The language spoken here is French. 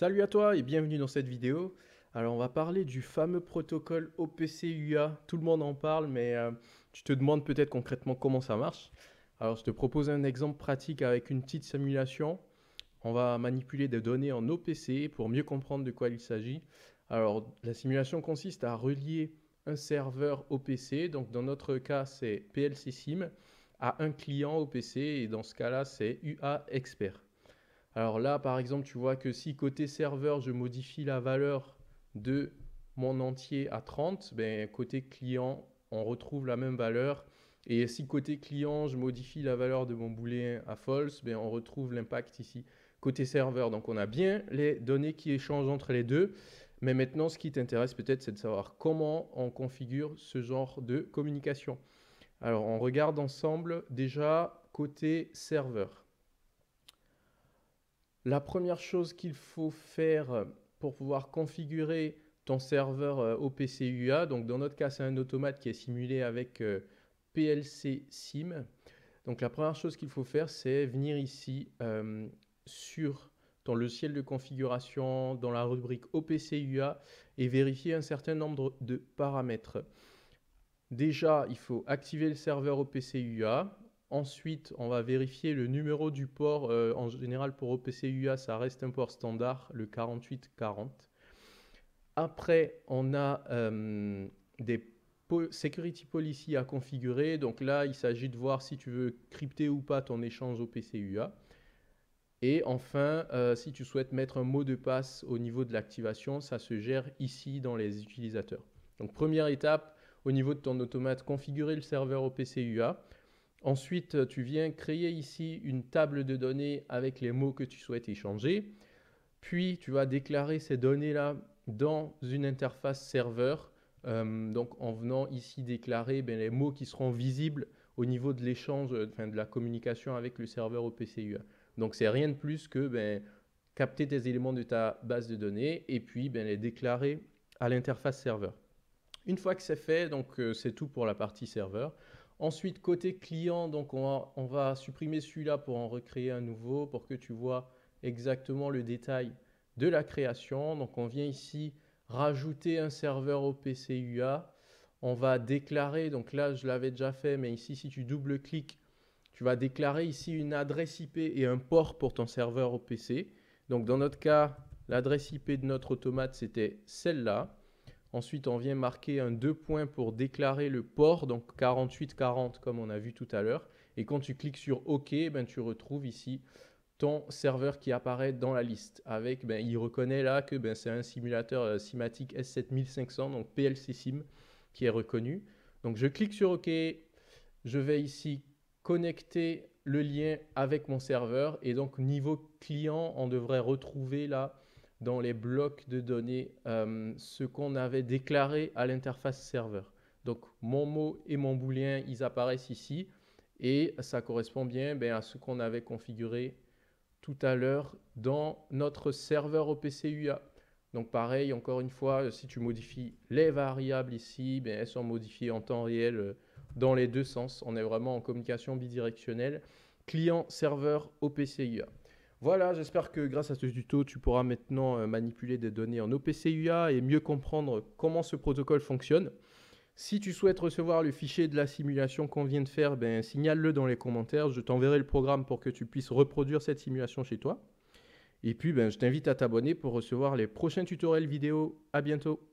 Salut à toi et bienvenue dans cette vidéo. Alors on va parler du fameux protocole OPC UA. Tout le monde en parle mais euh, tu te demandes peut-être concrètement comment ça marche. Alors je te propose un exemple pratique avec une petite simulation. On va manipuler des données en OPC pour mieux comprendre de quoi il s'agit. Alors la simulation consiste à relier un serveur OPC, donc dans notre cas c'est PLC SIM, à un client OPC et dans ce cas-là c'est UA Expert. Alors là, par exemple, tu vois que si côté serveur, je modifie la valeur de mon entier à 30, ben, côté client, on retrouve la même valeur. Et si côté client, je modifie la valeur de mon booléen à false, ben, on retrouve l'impact ici côté serveur. Donc on a bien les données qui échangent entre les deux. Mais maintenant, ce qui t'intéresse peut-être, c'est de savoir comment on configure ce genre de communication. Alors on regarde ensemble déjà côté serveur. La première chose qu'il faut faire euh, pour pouvoir configurer ton serveur euh, OPCUA, donc dans notre cas c'est un automate qui est simulé avec euh, PLC SIM. Donc la première chose qu'il faut faire c'est venir ici sur ton ciel de configuration dans la rubrique UA et vérifier un certain nombre de paramètres. Déjà, il faut activer le serveur UA. Ensuite, on va vérifier le numéro du port. Euh, en général, pour OPC UA, ça reste un port standard, le 4840. Après, on a euh, des security policy à configurer. Donc là, il s'agit de voir si tu veux crypter ou pas ton échange OPC UA. Et enfin, euh, si tu souhaites mettre un mot de passe au niveau de l'activation, ça se gère ici dans les utilisateurs. Donc première étape, au niveau de ton automate, configurer le serveur OPC UA. Ensuite, euh, tu viens créer ici une table de données avec les mots que tu souhaites échanger. Puis, tu vas déclarer ces données-là dans une interface serveur. Euh, donc, en venant ici déclarer ben, les mots qui seront visibles au niveau de l'échange, euh, de la communication avec le serveur au PCUA. Donc, c'est rien de plus que ben, capter tes éléments de ta base de données et puis ben, les déclarer à l'interface serveur. Une fois que c'est fait, donc c'est tout pour la partie serveur. Ensuite, côté client, donc on va, on va supprimer celui-là pour en recréer un nouveau pour que tu vois exactement le détail de la création. Donc on vient ici rajouter un serveur OPC UA. On va déclarer, donc là je l'avais déjà fait, mais ici si tu double-cliques, tu vas déclarer ici une adresse IP et un port pour ton serveur OPC. Donc dans notre cas, l'adresse IP de notre automate c'était celle-là. Ensuite, on vient marquer un deux points pour déclarer le port, donc 4840 comme on a vu tout à l'heure. Et quand tu cliques sur OK, ben, tu retrouves ici ton serveur qui apparaît dans la liste. Avec, ben, il reconnaît là que ben, c'est un simulateur euh, Simatic S7500, donc PLC Sim, qui est reconnu. Donc je clique sur OK, je vais ici connecter le lien avec mon serveur. Et donc niveau client, on devrait retrouver là dans les blocs de données euh, ce qu'on avait déclaré à l'interface serveur. Donc mon mot et mon boolien, ils apparaissent ici et ça correspond bien ben, à ce qu'on avait configuré tout à l'heure dans notre serveur OPC UA. Donc pareil, encore une fois, si tu modifies les variables ici, ben, elles sont modifiées en temps réel euh, dans les deux sens. On est vraiment en communication bidirectionnelle client-serveur OPC UA. Voilà, j'espère que grâce à ce tuto, tu pourras maintenant euh, manipuler des données en OPCUA et mieux comprendre comment ce protocole fonctionne. Si tu souhaites recevoir le fichier de la simulation qu'on vient de faire, ben, signale-le dans les commentaires. Je t'enverrai le programme pour que tu puisses reproduire cette simulation chez toi. Et puis, ben, je t'invite à t'abonner pour recevoir les prochains tutoriels vidéo. À bientôt